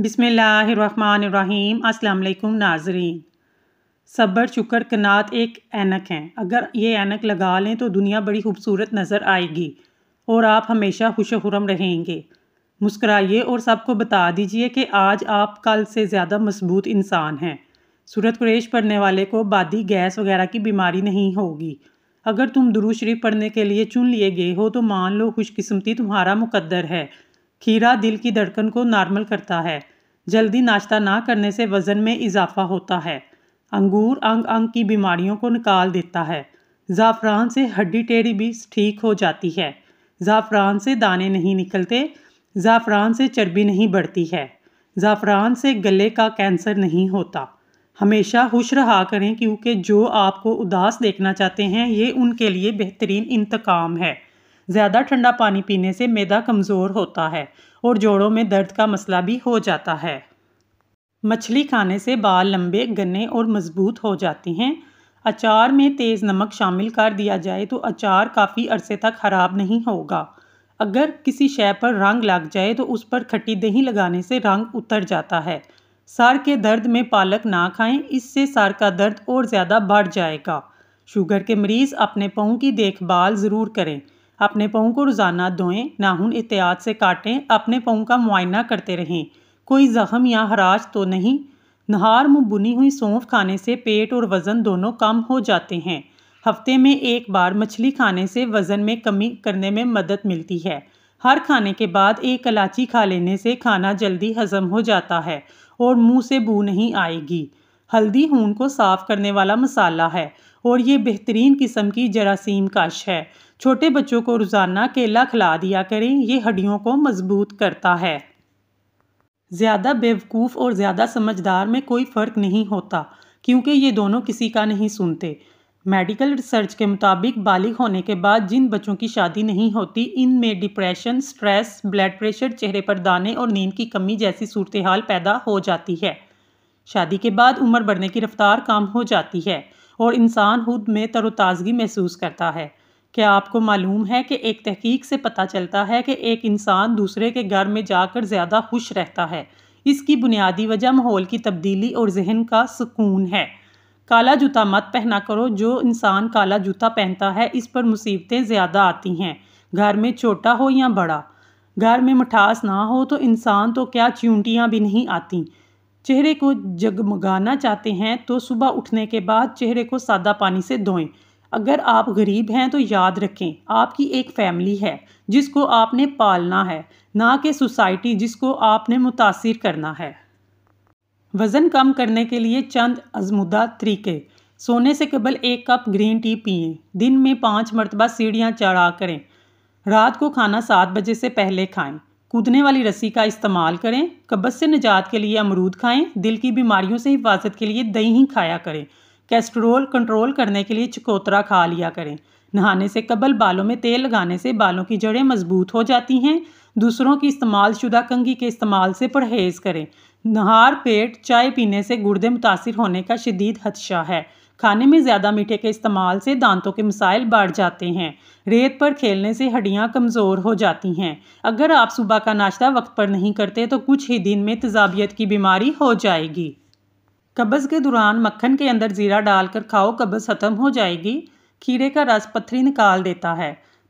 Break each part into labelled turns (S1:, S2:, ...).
S1: बिसमीम् अल्लाम नाजरीन सब्र शुक्र कनात एक ऐनक हैं अगर ये ऐनक लगा लें तो दुनिया बड़ी खूबसूरत नज़र आएगी और आप हमेशा खुशहरम रहेंगे मुस्कराइए और सबको बता दीजिए कि आज आप कल से ज़्यादा मजबूत इंसान हैं सूरत कुरेश पढ़ने वाले को बादी गैस वगैरह की बीमारी नहीं होगी अगर तुम दुरू शरीफ पढ़ने के लिए चुन लिए गए हो तो मान लो खुशकिस्मती तुम्हारा मुकद्दर है खीरा दिल की धड़कन को नॉर्मल करता है जल्दी नाश्ता ना करने से वज़न में इजाफा होता है अंगूर अंग अंग की बीमारियों को निकाल देता है ज़ाफ़रान से हड्डी टेढ़ी भी ठीक हो जाती है ज़ाफ़रान से दाने नहीं निकलते ज़ाफ़रान से चर्बी नहीं बढ़ती है ज़ाफ़रान से गले का कैंसर नहीं होता हमेशा खुश रहा करें क्योंकि जो आपको उदास देखना चाहते हैं ये उनके लिए बेहतरीन इंतकाम है ज़्यादा ठंडा पानी पीने से मैदा कमज़ोर होता है और जोड़ों में दर्द का मसला भी हो जाता है मछली खाने से बाल लंबे गन्ने और मजबूत हो जाते हैं अचार में तेज़ नमक शामिल कर दिया जाए तो अचार काफ़ी अरसे तक ख़राब नहीं होगा अगर किसी शय पर रंग लग जाए तो उस पर खट्टी दही लगाने से रंग उतर जाता है सर के दर्द में पालक ना खाएं इससे सर का दर्द और ज़्यादा बढ़ जाएगा शुगर के मरीज़ अपने पाँव की देखभाल ज़रूर करें अपने पाँव को रोज़ाना धोएं नाखून एहतियात से काटें अपने पाँव का मुआयना करते रहें कोई ज़ख़म या हराज तो नहीं नहार में बुनी हुई सौंफ खाने से पेट और वज़न दोनों कम हो जाते हैं हफ्ते में एक बार मछली खाने से वज़न में कमी करने में मदद मिलती है हर खाने के बाद एक इलाची खा लेने से खाना जल्दी हजम हो जाता है और मुंह से बू नहीं आएगी हल्दी खून को साफ़ करने वाला मसाला है और ये बेहतरीन किस्म की जरासीम काश है छोटे बच्चों को रोज़ाना केला खिला दिया करें ये हड्डियों को मज़बूत करता है ज़्यादा बेवकूफ़ और ज़्यादा समझदार में कोई फ़र्क नहीं होता क्योंकि ये दोनों किसी का नहीं सुनते मेडिकल रिसर्च के मुताबिक बालिग होने के बाद जिन बच्चों की शादी नहीं होती इनमें डिप्रेशन स्ट्रेस ब्लड प्रेशर चेहरे पर दाने और नींद की कमी जैसी सूरत हाल पैदा हो जाती है शादी के बाद उम्र बढ़ने की रफ्तार कम हो जाती है और इंसान खुद में तरोताज़गी महसूस करता है क्या आपको मालूम है कि एक तहकीक से पता चलता है कि एक इंसान दूसरे के घर में जाकर ज़्यादा खुश रहता है इसकी बुनियादी वजह माहौल की तब्दीली और जहन का सुकून है काला जूता मत पहना करो जो इंसान काला जूता पहनता है इस पर मुसीबतें ज़्यादा आती हैं घर में छोटा हो या बड़ा घर में मिठास ना हो तो इंसान तो क्या चूंटियाँ भी नहीं आती चेहरे को जगमगाना चाहते हैं तो सुबह उठने के बाद चेहरे को सादा पानी से धोएं अगर आप गरीब हैं तो याद रखें आपकी एक फैमिली है जिसको आपने पालना है ना कि सोसाइटी जिसको आपने मुतासर करना है वज़न कम करने के लिए चंद आजमुदा तरीके सोने से कबल एक कप ग्रीन टी पिए दिन में पाँच मरतबा सीढ़ियाँ चढ़ा करें रात को खाना सात बजे से पहले खाएं कूदने वाली रस्सी का इस्तेमाल करें कब्ज़ से निजात के लिए अमरूद खाएं दिल की बीमारियों से हिफाजत के लिए दही खाया करें कैस्ट्रोल कंट्रोल करने के लिए चकोतरा खा लिया करें नहाने से कबल बालों में तेल लगाने से बालों की जड़ें मजबूत हो जाती हैं दूसरों की इस्तेमाल शुदा कंगी के इस्तेमाल से परहेज़ करें नहार पेट चाय पीने से गुर्दे मुतासर होने का शदीद हदशा है खाने में ज़्यादा मीठे के इस्तेमाल से दांतों के मसाइल बढ़ जाते हैं रेत पर खेलने से हड्डियाँ कमज़ोर हो जाती हैं अगर आप सुबह का नाश्ता वक्त पर नहीं करते तो कुछ ही दिन में तजाबियत की बीमारी हो जाएगी कब्ज़ के दौरान मक्खन के अंदर ज़ीरा डालकर खाओ कब्ज़ ख़त्म हो जाएगी खीरे का रस पत्थरी निकाल देता है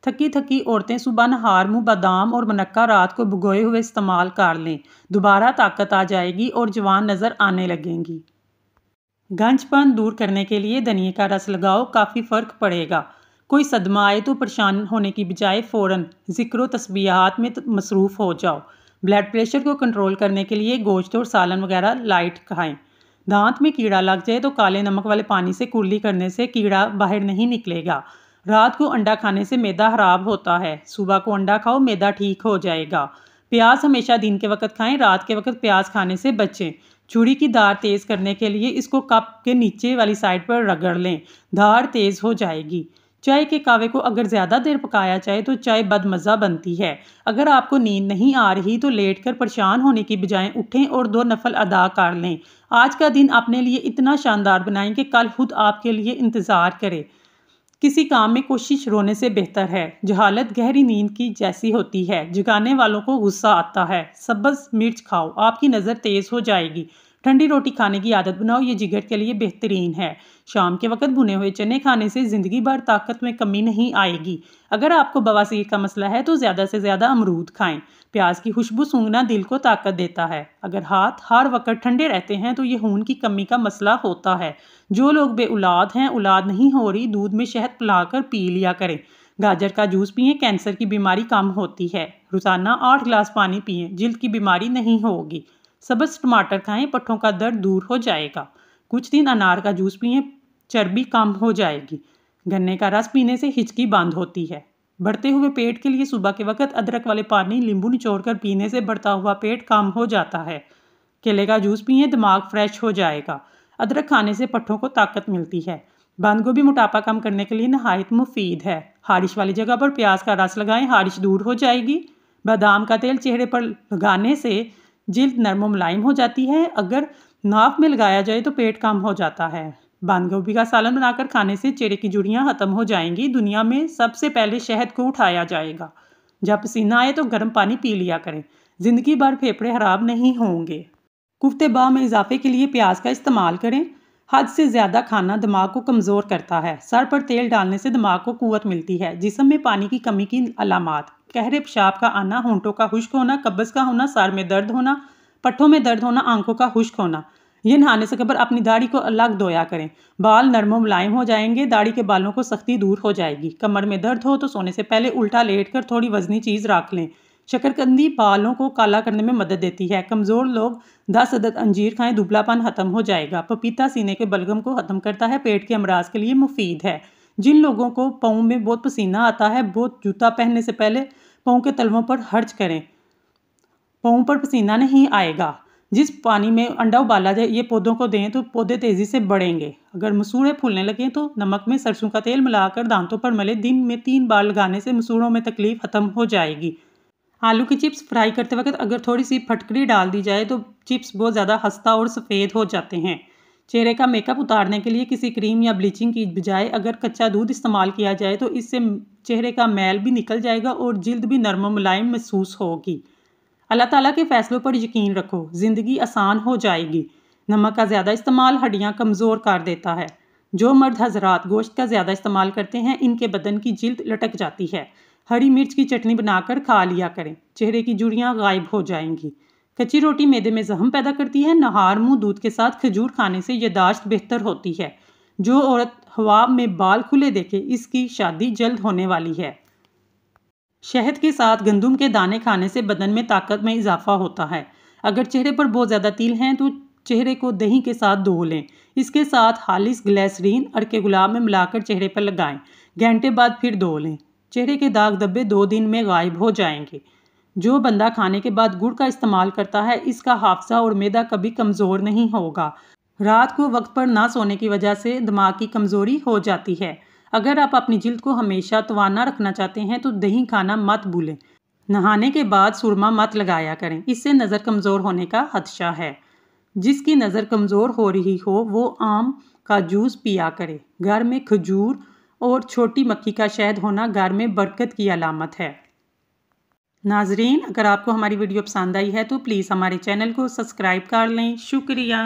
S1: थकी थकी औरतें सुबह नहार मुँह बादाम और मनक्का रात को भुगोए हुए इस्तेमाल कर लें दोबारा ताकत आ जाएगी और जवान नज़र आने लगेंगी गंजपन दूर करने के लिए धनिए का रस लगाओ काफ़ी फ़र्क पड़ेगा कोई सदमा आए तो परेशान होने की बजाय फ़ौर जिक्र तस्बीहात में मसरूफ़ हो जाओ ब्लड प्रेशर को कंट्रोल करने के लिए गोश्त और सालन वगैरह लाइट खाएँ दांत में कीड़ा लग जाए तो काले नमक वाले पानी से कुर्ली करने से कीड़ा बाहर नहीं निकलेगा रात को अंडा खाने से मैदा खराब होता है सुबह को अंडा खाओ मैदा ठीक हो जाएगा प्याज हमेशा दिन के वक्त खाएं रात के वक्त प्याज खाने से बचें छुरी की धार तेज़ करने के लिए इसको कप के नीचे वाली साइड पर रगड़ लें धार तेज़ हो जाएगी चाय के कावे को अगर ज़्यादा देर पकाया जाए तो चाय बदमज़ा बनती है अगर आपको नींद नहीं आ रही तो लेट कर परेशान होने की बजाय उठें और दो नफल अदा कर लें आज का दिन अपने लिए इतना शानदार बनाएं कि कल खुद आपके लिए इंतज़ार करे किसी काम में कोशिश रोने से बेहतर है जहालत गहरी नींद की जैसी होती है जगाने वालों को गुस्सा आता है सब्ज़ मिर्च खाओ आपकी नज़र तेज़ हो जाएगी ठंडी रोटी खाने की आदत बनाओ ये जिगर के लिए बेहतरीन है शाम के वक्त भुने हुए चने खाने से ज़िंदगी भर ताकत में कमी नहीं आएगी अगर आपको बवासीर का मसला है तो ज़्यादा से ज़्यादा अमरूद खाएं प्याज की खुशबू सूंघना दिल को ताकत देता है अगर हाथ हर वक्त ठंडे रहते हैं तो ये खून की कमी का मसला होता है जो लोग बे औलाद हैं औलाद नहीं हो रही दूध में शहद कर पी लिया करें गाजर का जूस पिए कैंसर की बीमारी कम होती है रोज़ाना आठ गिलास पानी पिए जिल्द की बीमारी नहीं होगी सब्ज टमाटर खाएं पट्ठों का दर्द दूर हो जाएगा कुछ दिन अनार का जूस पिए चर्बी कम हो जाएगी गन्ने का रस पीने से हिचकी बंद होती है बढ़ते हुए पेट के लिए सुबह के वक्त अदरक वाले पानी नींबू निचोड़कर पीने से बढ़ता हुआ पेट कम हो जाता है केले का जूस पिए दिमाग फ्रेश हो जाएगा अदरक खाने से पट्ठों को ताकत मिलती है बंद गोभी मोटापा कम करने के लिए नहायत मुफीद है हारिश वाली जगह पर प्याज का रस लगाएं हारिश दूर हो जाएगी बादाम का तेल चेहरे पर लगाने से जिल्द नरम मुलायम हो जाती है अगर नाक में लगाया जाए तो पेट कम हो जाता है बंद गोभी का सालन बनाकर खाने से चेहरे की जुड़ियाँ ख़त्म हो जाएंगी दुनिया में सबसे पहले शहद को उठाया जाएगा जब पसीना आए तो गर्म पानी पी लिया करें ज़िंदगी भर फेफड़े खराब नहीं होंगे बाह में इजाफे के लिए प्याज का इस्तेमाल करें हद से ज़्यादा खाना दिमाग को कमज़ोर करता है सर पर तेल डालने से दिमाग को कुत मिलती है जिसम में पानी की कमी की अलामत गहरे पेशाब का आना होंठों का खुश्क होना कब्ज़ का होना सर में दर्द होना पट्ठों में दर्द होना आंखों का खुश्क होना ये नहाने से कबर अपनी दाढ़ी को अलग धोया करें बाल नरम मुलायम हो जाएंगे दाढ़ी के बालों को सख्ती दूर हो जाएगी कमर में दर्द हो तो सोने से पहले उल्टा लेट कर थोड़ी वजनी चीज़ रख लें शकरकंदी बालों को काला करने में मदद देती है कमज़ोर लोग दस अदद अंजीर खाएं दुबलापन ख़त्म हो जाएगा पपीता सीने के बलगम को ख़त्म करता है पेट के अमराज के लिए मुफीद है जिन लोगों को पाँव में बहुत पसीना आता है बहुत जूता पहनने से पहले पाँव के तलवों पर हर्च करें पाँव पर पसीना नहीं आएगा जिस पानी में अंडा उबाला जाए ये पौधों को दें तो पौधे तेज़ी से बढ़ेंगे अगर मसूड़े फूलने लगें तो नमक में सरसों का तेल मिलाकर दांतों पर मले दिन में तीन बार लगाने से मसूड़ों में तकलीफ ख़त्म हो जाएगी आलू की चिप्स फ्राई करते वक्त अगर थोड़ी सी फटकरी डाल दी जाए तो चिप्स बहुत ज़्यादा हंसता और सफ़ेद हो जाते हैं चेहरे का मेकअप उतारने के लिए किसी क्रीम या ब्लीचिंग की बजाय अगर कच्चा दूध इस्तेमाल किया जाए तो इससे चेहरे का मैल भी निकल जाएगा और जल्द भी नरम मुलायम महसूस होगी अल्लाह ताला के फ़ैसलों पर यकीन रखो ज़िंदगी आसान हो जाएगी नमक का ज़्यादा इस्तेमाल हड्डियाँ कमज़ोर कर देता है जो मर्द हजरात गोश्त का ज़्यादा इस्तेमाल करते हैं इनके बदन की जल्द लटक जाती है हरी मिर्च की चटनी बनाकर खा लिया करें चेहरे की जुड़ियाँ गायब हो जाएंगी कच्ची रोटी मैदे में जहम पैदा करती है नहार मुंह दूध के साथ खजूर खाने से यदाश्त बेहतर होती है जो औरत हवा में बाल खुले देखे इसकी शादी जल्द होने वाली है शहद के साथ गंदुम के दाने खाने से बदन में ताकत में इजाफा होता है अगर चेहरे पर बहुत ज़्यादा तिल हैं तो चेहरे को दही के साथ धो लें इसके साथ हालिस ग्लैसरीन अड़के गुलाब में मिलाकर चेहरे पर लगाएं घंटे बाद फिर धो लें चेहरे के दाग धब्बे दो दिन में गायब हो जाएंगे जो बंदा खाने के बाद गुड़ का इस्तेमाल करता है इसका हाफसा और मैदा कभी कमज़ोर नहीं होगा रात को वक्त पर ना सोने की वजह से दिमाग की कमज़ोरी हो जाती है अगर आप अपनी जिल्द को हमेशा तोाना रखना चाहते हैं तो दही खाना मत भूलें नहाने के बाद सुरमा मत लगाया करें इससे नज़र कमज़ोर होने का खदशा है जिसकी नज़र कमज़ोर हो रही हो वो आम का जूस पिया करे घर में खजूर और छोटी मक्खी का शहद होना घर में बरकत की अलामत है नाजरीन अगर आपको हमारी वीडियो पसंद आई है तो प्लीज़ हमारे चैनल को सब्सक्राइब कर लें शुक्रिया